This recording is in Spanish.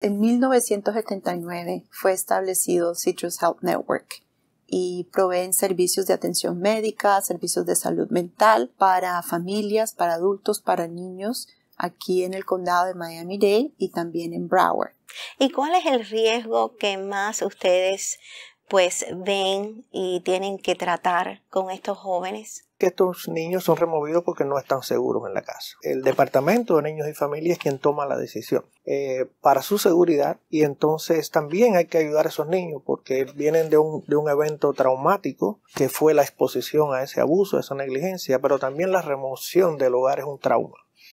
En 1979 fue establecido Citrus Health Network y proveen servicios de atención médica, servicios de salud mental para familias, para adultos, para niños aquí en el condado de Miami-Dade y también en Broward. ¿Y cuál es el riesgo que más ustedes pues ven y tienen que tratar con estos jóvenes? Que estos niños son removidos porque no están seguros en la casa. El Departamento de Niños y Familias es quien toma la decisión eh, para su seguridad y entonces también hay que ayudar a esos niños porque vienen de un, de un evento traumático que fue la exposición a ese abuso, a esa negligencia, pero también la remoción del hogar es un trauma.